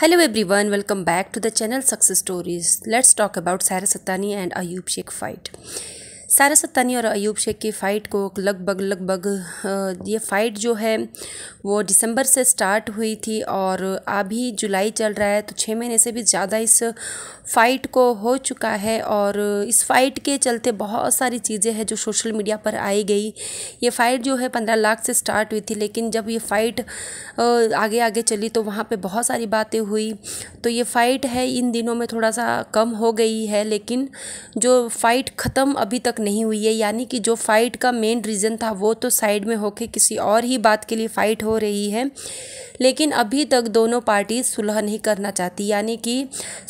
Hello everyone, welcome back to the channel Success Stories. Let's talk about Sarah Satani and Ayub Sheikh fight. सारा सत्तानी और अयूब शेख की fight को लगभग लगभग ये फ़ाइट जो है वो दिसंबर से स्टार्ट हुई थी और अभी जुलाई चल रहा है तो छः महीने से भी ज़्यादा इस फ़ाइट को हो चुका है और इस फ़ाइट के चलते बहुत सारी चीज़ें हैं जो सोशल मीडिया पर आई गई ये फ़ाइट जो है पंद्रह लाख से स्टार्ट हुई थी लेकिन जब ये फ़ाइट आगे आगे चली तो वहाँ पर बहुत सारी बातें हुई तो ये फ़ाइट है इन दिनों में थोड़ा सा कम हो गई है लेकिन जो फ़ाइट ख़त्म अभी तक नहीं हुई है यानी कि जो फाइट का मेन रीज़न था वो तो साइड में होके किसी और ही बात के लिए फ़ाइट हो रही है लेकिन अभी तक दोनों पार्टी सुलह नहीं करना चाहती यानी कि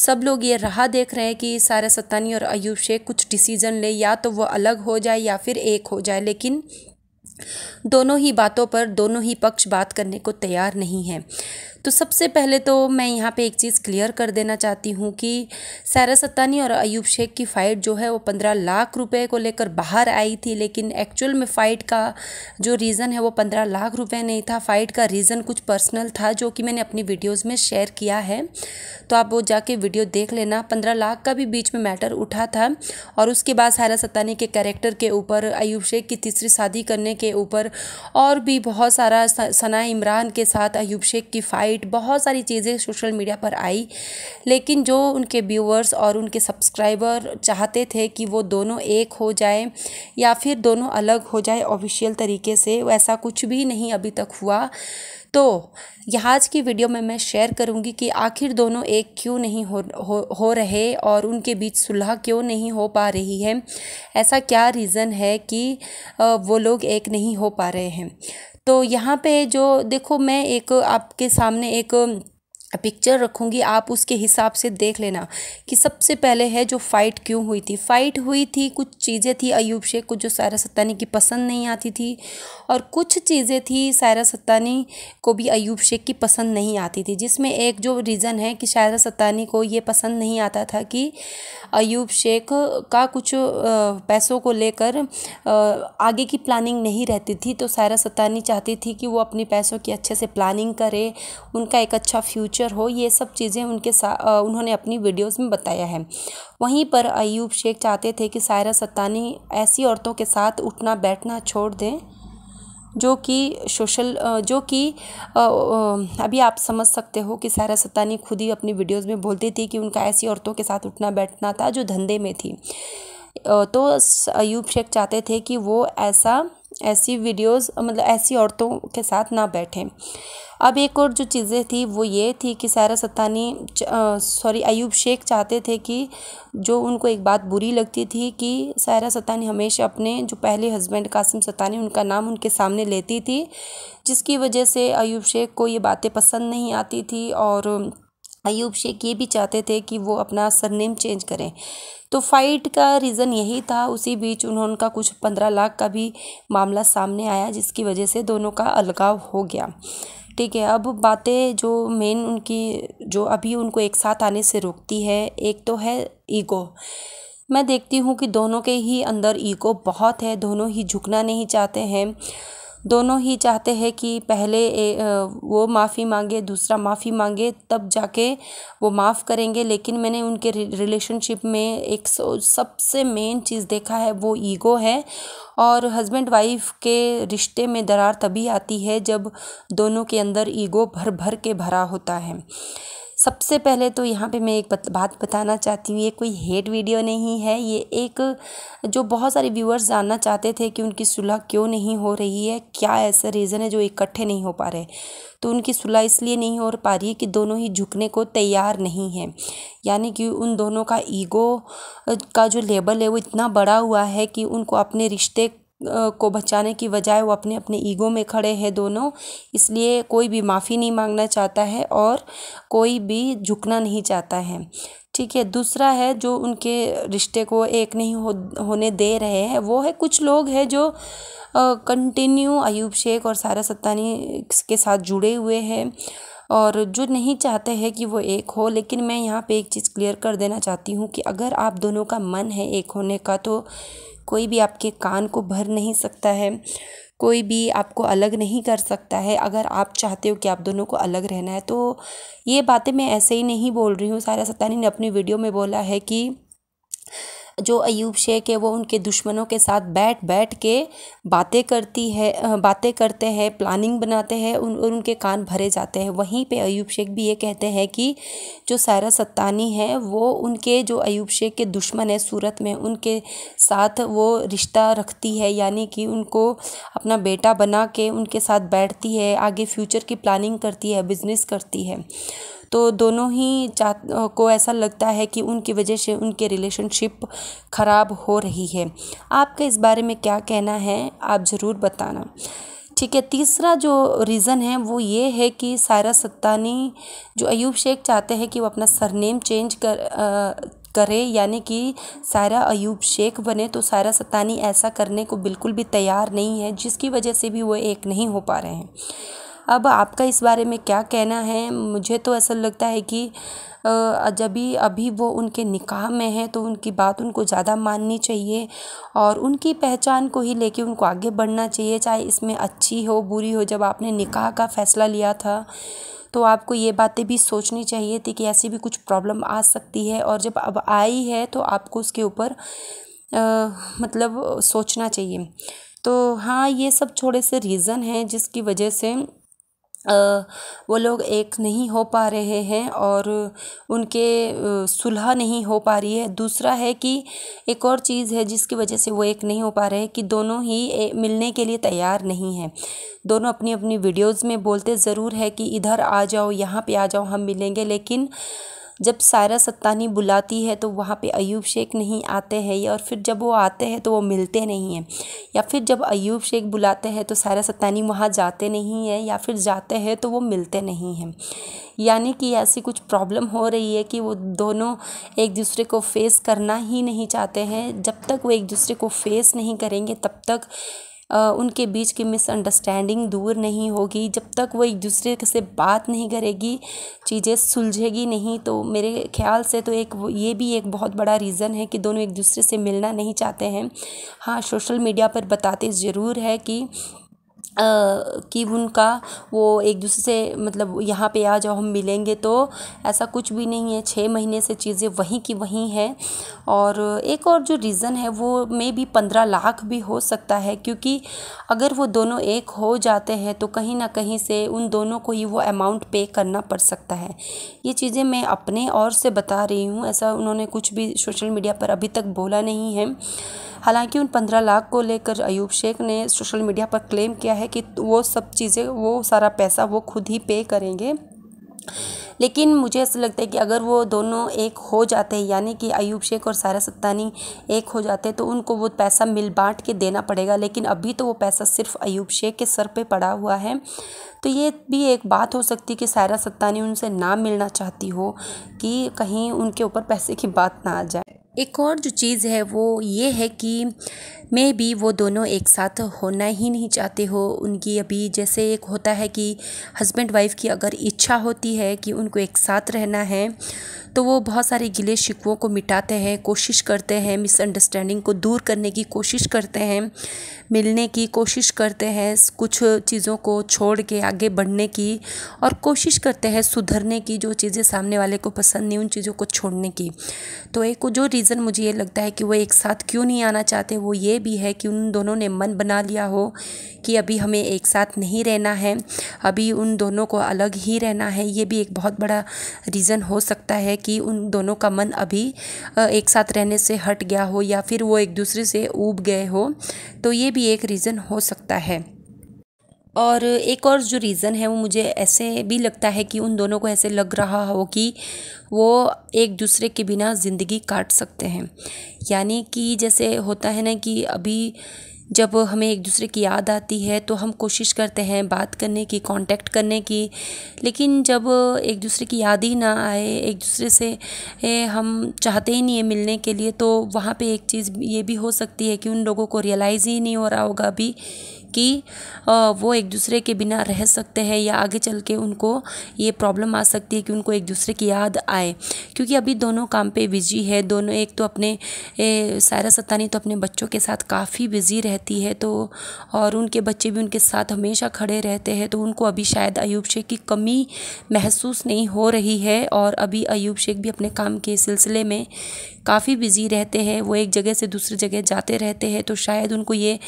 सब लोग ये राह देख रहे हैं कि सारा सत्तानी और अयूब शेख कुछ डिसीज़न ले या तो वो अलग हो जाए या फिर एक हो जाए लेकिन दोनों ही बातों पर दोनों ही पक्ष बात करने को तैयार नहीं हैं तो सबसे पहले तो मैं यहाँ पे एक चीज़ क्लियर कर देना चाहती हूँ कि सारा सत्तानी और अयूब शेख की फ़ाइट जो है वो पंद्रह लाख रुपए को लेकर बाहर आई थी लेकिन एक्चुअल में फ़ाइट का जो रीज़न है वो पंद्रह लाख रुपए नहीं था फ़ाइट का रीज़न कुछ पर्सनल था जो कि मैंने अपनी वीडियोज़ में शेयर किया है तो आप वो जाके वीडियो देख लेना पंद्रह लाख का भी बीच में मैटर उठा था और उसके बाद सारा सत्तानी के कैरेक्टर के ऊपर अयूब शेख की तीसरी शादी करने के ऊपर और भी बहुत सारा सना इमरान के साथ अयूब शेख की फ़ाइट हाइट बहुत सारी चीज़ें सोशल मीडिया पर आई लेकिन जो उनके व्यूअर्स और उनके सब्सक्राइबर चाहते थे कि वो दोनों एक हो जाए या फिर दोनों अलग हो जाए ऑफिशियल तरीके से वैसा कुछ भी नहीं अभी तक हुआ तो यहाँ आज की वीडियो में मैं शेयर करूँगी कि आखिर दोनों एक क्यों नहीं हो हो, हो रहे और उनके बीच सुलह क्यों नहीं हो पा रही है ऐसा क्या रीज़न है कि वो लोग एक नहीं हो पा रहे हैं तो यहाँ पे जो देखो मैं एक आपके सामने एक पिक्चर रखूँगी आप उसके हिसाब से देख लेना कि सबसे पहले है जो फ़ाइट क्यों हुई थी फ़ाइट हुई थी कुछ चीज़ें थी अयूब शेख को जो सायरा सत्तानी की पसंद नहीं आती थी और कुछ चीज़ें थी सायरा सत्तानी को भी अयूब शेख की पसंद नहीं आती थी जिसमें एक जो रीज़न है कि सायरा सत्तानी को ये पसंद नहीं आता था कि अयूब शेख का कुछ पैसों को लेकर आगे की प्लानिंग नहीं रहती थी तो सायरा सत्तानी चाहती थी कि वो अपने पैसों की अच्छे से प्लानिंग करे उनका एक अच्छा फ्यूचर टीचर हो ये सब चीज़ें उनके साथ उन्होंने अपनी वीडियोस में बताया है वहीं पर अयूब शेख चाहते थे कि सायरा सत्तानी ऐसी औरतों के साथ उठना बैठना छोड़ दें जो कि सोशल जो कि अभी आप समझ सकते हो कि सारा सत्तानी खुद ही अपनी वीडियोस में बोलती थी कि उनका ऐसी औरतों के साथ उठना बैठना था जो धंधे में थी तो अयूब शेख चाहते थे कि वो ऐसा ऐसी वीडियोस मतलब ऐसी औरतों के साथ ना बैठें अब एक और जो चीज़ें थी वो ये थी कि सारा सत्तानी सॉरी अयूब शेख चाहते थे कि जो उनको एक बात बुरी लगती थी कि सारा सत्तानी हमेशा अपने जो पहले हस्बैंड कासिम सत्तानी उनका नाम उनके सामने लेती थी जिसकी वजह से अयूब शेख को ये बातें पसंद नहीं आती थी और अयूब शेख ये भी चाहते थे कि वो अपना सरनेम चेंज करें तो फाइट का रीज़न यही था उसी बीच उन्होंने का कुछ पंद्रह लाख का भी मामला सामने आया जिसकी वजह से दोनों का अलगाव हो गया ठीक है अब बातें जो मेन उनकी जो अभी उनको एक साथ आने से रोकती है एक तो है ईगो मैं देखती हूँ कि दोनों के ही अंदर ईगो बहुत है दोनों ही झुकना नहीं चाहते हैं दोनों ही चाहते हैं कि पहले वो माफ़ी मांगे दूसरा माफ़ी मांगे तब जाके वो माफ़ करेंगे लेकिन मैंने उनके रिलेशनशिप में एक सबसे मेन चीज़ देखा है वो ईगो है और हस्बैंड वाइफ के रिश्ते में दरार तभी आती है जब दोनों के अंदर ईगो भर भर के भरा होता है सबसे पहले तो यहाँ पे मैं एक बात बताना चाहती हूँ ये कोई हेट वीडियो नहीं है ये एक जो बहुत सारे व्यूअर्स जानना चाहते थे कि उनकी सुलह क्यों नहीं हो रही है क्या ऐसा रीज़न है जो इकट्ठे नहीं हो पा रहे तो उनकी सुलह इसलिए नहीं हो पा रही है कि दोनों ही झुकने को तैयार नहीं है यानी कि उन दोनों का ईगो का जो लेबल है वो इतना बड़ा हुआ है कि उनको अपने रिश्ते को बचाने की बजाय वो अपने अपने ईगो में खड़े हैं दोनों इसलिए कोई भी माफ़ी नहीं मांगना चाहता है और कोई भी झुकना नहीं चाहता है ठीक है दूसरा है जो उनके रिश्ते को एक नहीं हो होने दे रहे हैं वो है कुछ लोग हैं जो कंटिन्यू अयूब शेख और सारा सत्तानी के साथ जुड़े हुए हैं और जो नहीं चाहते हैं कि वो एक हो लेकिन मैं यहाँ पे एक चीज़ क्लियर कर देना चाहती हूँ कि अगर आप दोनों का मन है एक होने का तो कोई भी आपके कान को भर नहीं सकता है कोई भी आपको अलग नहीं कर सकता है अगर आप चाहते हो कि आप दोनों को अलग रहना है तो ये बातें मैं ऐसे ही नहीं बोल रही हूँ सारा सत्तानी ने अपनी वीडियो में बोला है कि जो अयूब शेख है वो उनके दुश्मनों के साथ बैठ बैठ के बातें करती है बातें करते हैं प्लानिंग बनाते हैं उन और उनके कान भरे जाते हैं वहीं पे अयूब शेख भी ये कहते हैं कि जो सारा सत्तानी है वो उनके जो अयूब शेख के दुश्मन है सूरत में उनके साथ वो रिश्ता रखती है यानी कि उनको अपना बेटा बना के उनके साथ बैठती है आगे फ्यूचर की प्लानिंग करती है बिज़नेस करती है तो दोनों ही जा को ऐसा लगता है कि उनकी वजह से उनके रिलेशनशिप ख़राब हो रही है आपका इस बारे में क्या कहना है आप ज़रूर बताना ठीक है तीसरा जो रीज़न है वो ये है कि सायरा सत्तानी जो अयूब शेख चाहते हैं कि वो अपना सरनेम चेंज कर आ, करे यानी कि सायरा अयूब शेख बने तो सायरा सत्तानी ऐसा करने को बिल्कुल भी तैयार नहीं है जिसकी वजह से भी वो एक नहीं हो पा रहे हैं अब आपका इस बारे में क्या कहना है मुझे तो ऐसा लगता है कि जब भी अभी वो उनके निकाह में हैं तो उनकी बात उनको ज़्यादा माननी चाहिए और उनकी पहचान को ही लेके उनको आगे बढ़ना चाहिए चाहे इसमें अच्छी हो बुरी हो जब आपने निकाह का फ़ैसला लिया था तो आपको ये बातें भी सोचनी चाहिए थी कि ऐसी भी कुछ प्रॉब्लम आ सकती है और जब अब आई है तो आपको उसके ऊपर मतलब सोचना चाहिए तो हाँ ये सब छोड़े से रीज़न हैं जिसकी वजह से वो लोग एक नहीं हो पा रहे हैं और उनके सुलह नहीं हो पा रही है दूसरा है कि एक और चीज़ है जिसकी वजह से वो एक नहीं हो पा रहे हैं कि दोनों ही मिलने के लिए तैयार नहीं हैं दोनों अपनी अपनी वीडियोज़ में बोलते ज़रूर है कि इधर आ जाओ यहाँ पे आ जाओ हम मिलेंगे लेकिन जब सायरा सत्तानी बुलाती है तो वहाँ पे अयूब शेख नहीं आते हैं और फिर जब वो आते हैं तो वो मिलते नहीं हैं या फिर जब अयूब शेख बुलाते हैं तो सायरा सत्तानी वहाँ जाते नहीं हैं या फिर जाते हैं तो वो मिलते नहीं हैं यानी कि ऐसी कुछ प्रॉब्लम हो रही है कि वो दोनों एक दूसरे को फेस करना ही नहीं चाहते हैं जब तक वो एक दूसरे को फेस नहीं करेंगे तब तक उनके बीच की मिसअंडरस्टैंडिंग दूर नहीं होगी जब तक वो एक दूसरे से बात नहीं करेगी चीज़ें सुलझेगी नहीं तो मेरे ख्याल से तो एक ये भी एक बहुत बड़ा रीज़न है कि दोनों एक दूसरे से मिलना नहीं चाहते हैं हाँ सोशल मीडिया पर बताते ज़रूर है कि कि उनका वो एक दूसरे से मतलब यहाँ पे आ जाओ हम मिलेंगे तो ऐसा कुछ भी नहीं है छः महीने से चीज़ें वहीं की वहीं हैं और एक और जो रीज़न है वो मे भी पंद्रह लाख भी हो सकता है क्योंकि अगर वो दोनों एक हो जाते हैं तो कहीं ना कहीं से उन दोनों को ही वो अमाउंट पे करना पड़ सकता है ये चीज़ें मैं अपने और से बता रही हूँ ऐसा उन्होंने कुछ भी सोशल मीडिया पर अभी तक बोला नहीं है हालांकि उन पंद्रह लाख को लेकर अयूब शेख ने सोशल मीडिया पर क्लेम किया दिया है कि वो सब चीज़ें वो सारा पैसा वो खुद ही पे करेंगे लेकिन मुझे ऐसा लगता है कि अगर वो दोनों एक हो जाते हैं यानी कि अयूब शेख और सारा सत्तानी एक हो जाते हैं तो उनको वो पैसा मिल बांट के देना पड़ेगा लेकिन अभी तो वो पैसा सिर्फ अयूब शेख के सर पे पड़ा हुआ है तो ये भी एक बात हो सकती है कि सायरा सत्तानी उनसे ना मिलना चाहती हो कि कहीं उनके ऊपर पैसे की बात ना आ जाए एक और जो चीज़ है वो ये है कि मे भी वो दोनों एक साथ होना ही नहीं चाहते हो उनकी अभी जैसे एक होता है कि हस्बैंड वाइफ की अगर इच्छा होती है कि उनको एक साथ रहना है तो वो बहुत सारे गिले शिकवों को मिटाते हैं कोशिश करते हैं मिसअंडरस्टैंडिंग को दूर करने की कोशिश करते हैं मिलने की कोशिश करते हैं कुछ चीज़ों को छोड़ के आगे बढ़ने की और कोशिश करते हैं सुधरने की जो चीज़ें सामने वाले को पसंद नहीं उन चीज़ों को छोड़ने की तो एक जो रीज़न मुझे ये लगता है कि वो एक साथ क्यों नहीं आना चाहते वो ये भी है कि उन दोनों ने मन बना लिया हो कि अभी हमें एक साथ नहीं रहना है अभी उन दोनों को अलग ही रहना है ये भी एक बहुत बड़ा रीज़न हो सकता है कि उन दोनों का मन अभी एक साथ रहने से हट गया हो या फिर वो एक दूसरे से ऊब गए हो तो ये भी एक रीज़न हो सकता है और एक और जो रीज़न है वो मुझे ऐसे भी लगता है कि उन दोनों को ऐसे लग रहा हो कि वो एक दूसरे के बिना ज़िंदगी काट सकते हैं यानी कि जैसे होता है ना कि अभी जब हमें एक दूसरे की याद आती है तो हम कोशिश करते हैं बात करने की कांटेक्ट करने की लेकिन जब एक दूसरे की याद ही ना आए एक दूसरे से हम चाहते ही नहीं है मिलने के लिए तो वहाँ पे एक चीज़ ये भी हो सकती है कि उन लोगों को रियलाइज़ ही नहीं हो रहा होगा अभी कि वो एक दूसरे के बिना रह सकते हैं या आगे चल के उनको ये प्रॉब्लम आ सकती है कि उनको एक दूसरे की याद आए क्योंकि अभी दोनों काम पे बिजी है दोनों एक तो अपने ए, सायरा सत्तानी तो अपने बच्चों के साथ काफ़ी बिज़ी रहती है तो और उनके बच्चे भी उनके साथ हमेशा खड़े रहते हैं तो उनको अभी शायद अयूब शेख की कमी महसूस नहीं हो रही है और अभी अयूब शेख भी अपने काम के सिलसिले में काफ़ी बिज़ी रहते हैं वो एक जगह से दूसरी जगह जाते रहते हैं तो शायद उनको ये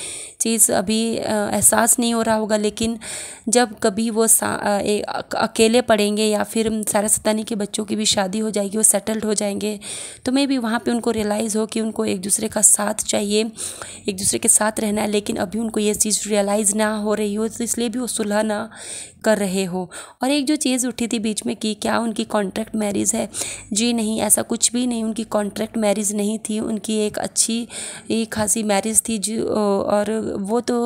चीज़ अभी एहसास नहीं हो रहा होगा लेकिन जब कभी वो अकेले पढ़ेंगे या फिर सारा सतानी के बच्चों की भी शादी हो जाएगी वो सेटल्ड हो जाएंगे तो मे भी वहाँ पर उनको रियलाइज़ हो कि उनको एक दूसरे का साथ चाहिए एक दूसरे के साथ रहना है लेकिन अभी उनको ये चीज़ रियलाइज़ ना हो रही हो तो इसलिए भी वो सुलह ना कर रहे हो और एक जो चीज़ उठी थी बीच में कि क्या उनकी कॉन्ट्रैक्ट मैरिज है जी नहीं ऐसा कुछ भी नहीं उनकी कॉन्ट्रैक्ट मैरिज नहीं थी उनकी एक अच्छी एक खासी मैरिज थी जो और वो तो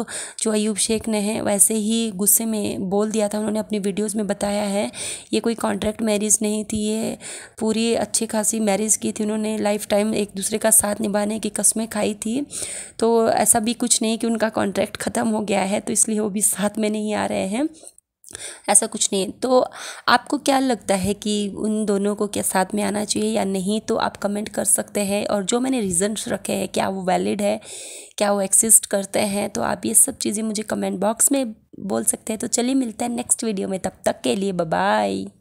जो अयूब शेख ने है वैसे ही गुस्से में बोल दिया था उन्होंने अपनी वीडियोज़ में बताया है ये कोई कॉन्ट्रैक्ट मैरिज नहीं थी ये पूरी अच्छी खासी मैरिज की थी उन्होंने लाइफ टाइम एक दूसरे का साथ निभाने की कस्में खाई थी तो ऐसा भी कुछ नहीं कि उनका कॉन्ट्रैक्ट ख़त्म हो गया है तो इसलिए वो भी साथ में नहीं आ रहे हैं ऐसा कुछ नहीं है तो आपको क्या लगता है कि उन दोनों को क्या साथ में आना चाहिए या नहीं तो आप कमेंट कर सकते हैं और जो मैंने रीजन्स रखे हैं क्या वो वैलिड है क्या वो एक्सिस्ट करते हैं तो आप ये सब चीज़ें मुझे कमेंट बॉक्स में बोल सकते हैं तो चलिए मिलते हैं नेक्स्ट वीडियो में तब तक के लिए बाय